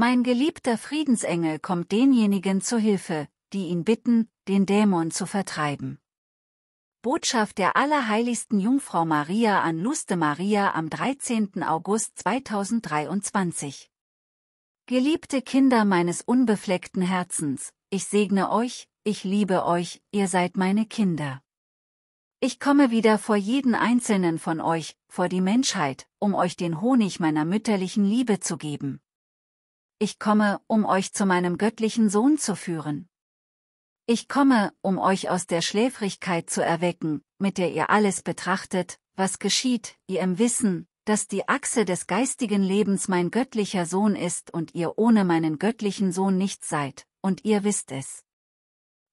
Mein geliebter Friedensengel kommt denjenigen zu Hilfe, die ihn bitten, den Dämon zu vertreiben. Botschaft der allerheiligsten Jungfrau Maria an Luste Maria am 13. August 2023 Geliebte Kinder meines unbefleckten Herzens, ich segne euch, ich liebe euch, ihr seid meine Kinder. Ich komme wieder vor jeden einzelnen von euch, vor die Menschheit, um euch den Honig meiner mütterlichen Liebe zu geben ich komme, um euch zu meinem göttlichen Sohn zu führen. Ich komme, um euch aus der Schläfrigkeit zu erwecken, mit der ihr alles betrachtet, was geschieht, ihr im Wissen, dass die Achse des geistigen Lebens mein göttlicher Sohn ist und ihr ohne meinen göttlichen Sohn nichts seid, und ihr wisst es.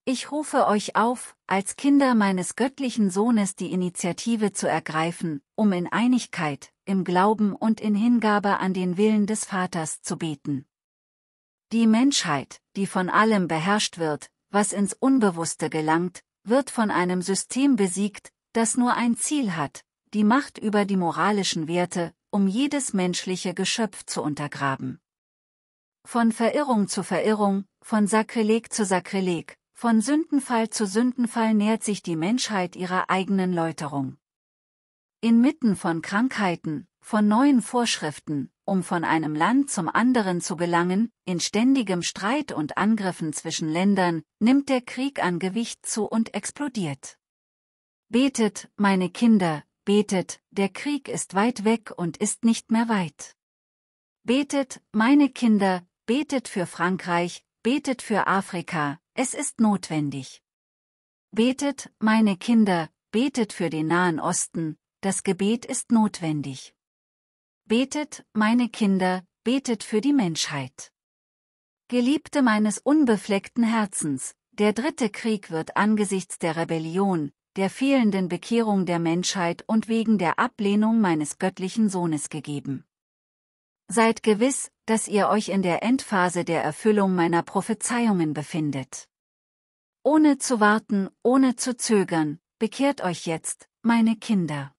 Ich rufe euch auf, als Kinder meines göttlichen Sohnes die Initiative zu ergreifen, um in Einigkeit, im Glauben und in Hingabe an den Willen des Vaters zu beten. Die Menschheit, die von allem beherrscht wird, was ins Unbewusste gelangt, wird von einem System besiegt, das nur ein Ziel hat, die Macht über die moralischen Werte, um jedes menschliche Geschöpf zu untergraben. Von Verirrung zu Verirrung, von Sakrileg zu Sakrileg, von Sündenfall zu Sündenfall nähert sich die Menschheit ihrer eigenen Läuterung. Inmitten von Krankheiten, von neuen Vorschriften, um von einem Land zum anderen zu gelangen, in ständigem Streit und Angriffen zwischen Ländern, nimmt der Krieg an Gewicht zu und explodiert. Betet, meine Kinder, betet, der Krieg ist weit weg und ist nicht mehr weit. Betet, meine Kinder, betet für Frankreich, betet für Afrika, es ist notwendig. Betet, meine Kinder, betet für den Nahen Osten, das Gebet ist notwendig. Betet, meine Kinder, betet für die Menschheit. Geliebte meines unbefleckten Herzens, der dritte Krieg wird angesichts der Rebellion, der fehlenden Bekehrung der Menschheit und wegen der Ablehnung meines göttlichen Sohnes gegeben. Seid gewiss, dass ihr euch in der Endphase der Erfüllung meiner Prophezeiungen befindet. Ohne zu warten, ohne zu zögern, bekehrt euch jetzt, meine Kinder.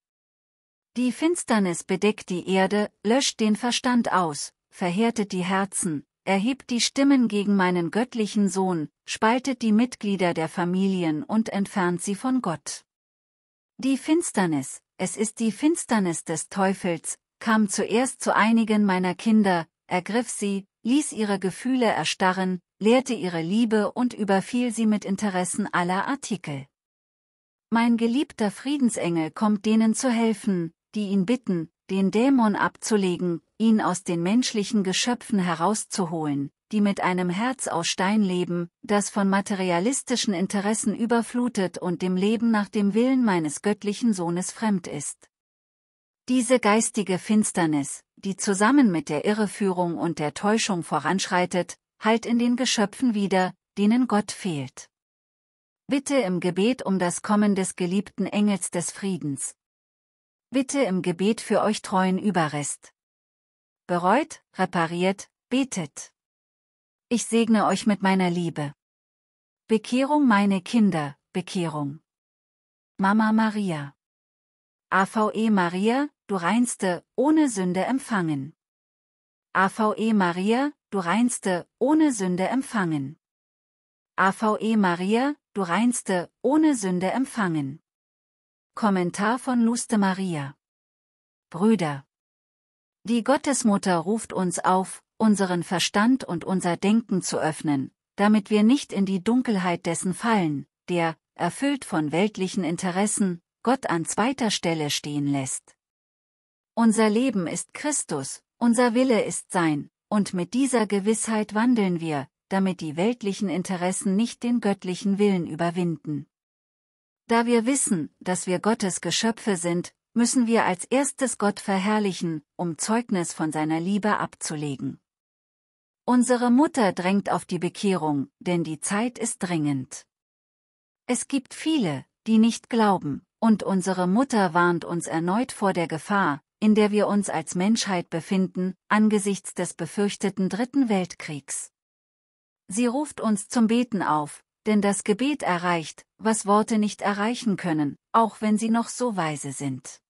Die Finsternis bedeckt die Erde, löscht den Verstand aus, verhärtet die Herzen, erhebt die Stimmen gegen meinen göttlichen Sohn, spaltet die Mitglieder der Familien und entfernt sie von Gott. Die Finsternis, es ist die Finsternis des Teufels, kam zuerst zu einigen meiner Kinder, ergriff sie, ließ ihre Gefühle erstarren, lehrte ihre Liebe und überfiel sie mit Interessen aller Artikel. Mein geliebter Friedensengel kommt denen zu helfen, die ihn bitten, den Dämon abzulegen, ihn aus den menschlichen Geschöpfen herauszuholen, die mit einem Herz aus Stein leben, das von materialistischen Interessen überflutet und dem Leben nach dem Willen meines göttlichen Sohnes fremd ist. Diese geistige Finsternis, die zusammen mit der Irreführung und der Täuschung voranschreitet, halt in den Geschöpfen wieder, denen Gott fehlt. Bitte im Gebet um das Kommen des geliebten Engels des Friedens, Bitte im Gebet für euch treuen Überrest. Bereut, repariert, betet. Ich segne euch mit meiner Liebe. Bekehrung meine Kinder, Bekehrung. Mama Maria. AVE Maria, du reinste, ohne Sünde empfangen. AVE Maria, du reinste, ohne Sünde empfangen. AVE Maria, du reinste, ohne Sünde empfangen. Kommentar von Luste Maria. Brüder. Die Gottesmutter ruft uns auf, unseren Verstand und unser Denken zu öffnen, damit wir nicht in die Dunkelheit dessen fallen, der, erfüllt von weltlichen Interessen, Gott an zweiter Stelle stehen lässt. Unser Leben ist Christus, unser Wille ist sein, und mit dieser Gewissheit wandeln wir, damit die weltlichen Interessen nicht den göttlichen Willen überwinden. Da wir wissen, dass wir Gottes Geschöpfe sind, müssen wir als erstes Gott verherrlichen, um Zeugnis von seiner Liebe abzulegen. Unsere Mutter drängt auf die Bekehrung, denn die Zeit ist dringend. Es gibt viele, die nicht glauben, und unsere Mutter warnt uns erneut vor der Gefahr, in der wir uns als Menschheit befinden, angesichts des befürchteten Dritten Weltkriegs. Sie ruft uns zum Beten auf, denn das Gebet erreicht, was Worte nicht erreichen können, auch wenn sie noch so weise sind.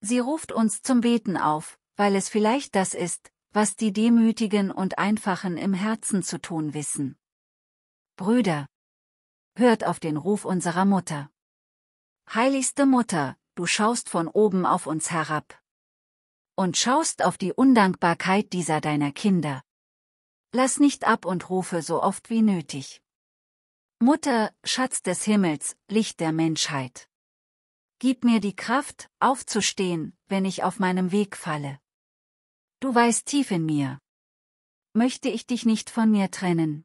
Sie ruft uns zum Beten auf, weil es vielleicht das ist, was die Demütigen und Einfachen im Herzen zu tun wissen. Brüder, hört auf den Ruf unserer Mutter. Heiligste Mutter, du schaust von oben auf uns herab. Und schaust auf die Undankbarkeit dieser deiner Kinder. Lass nicht ab und rufe so oft wie nötig. Mutter, Schatz des Himmels, Licht der Menschheit. Gib mir die Kraft, aufzustehen, wenn ich auf meinem Weg falle. Du weißt tief in mir. Möchte ich dich nicht von mir trennen.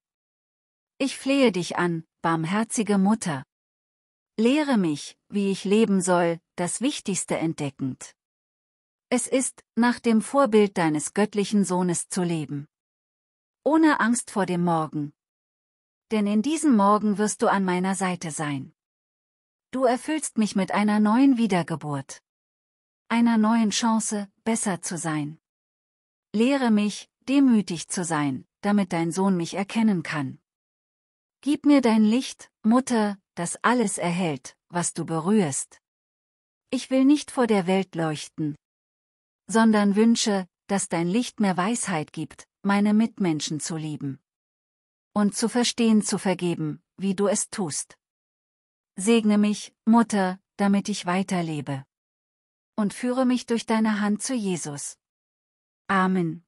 Ich flehe dich an, barmherzige Mutter. Lehre mich, wie ich leben soll, das Wichtigste entdeckend. Es ist, nach dem Vorbild deines göttlichen Sohnes zu leben. Ohne Angst vor dem Morgen, denn in diesem Morgen wirst du an meiner Seite sein. Du erfüllst mich mit einer neuen Wiedergeburt. Einer neuen Chance, besser zu sein. Lehre mich, demütig zu sein, damit dein Sohn mich erkennen kann. Gib mir dein Licht, Mutter, das alles erhält, was du berührst. Ich will nicht vor der Welt leuchten, sondern wünsche, dass dein Licht mir Weisheit gibt, meine Mitmenschen zu lieben und zu verstehen zu vergeben, wie du es tust. Segne mich, Mutter, damit ich weiterlebe. Und führe mich durch deine Hand zu Jesus. Amen.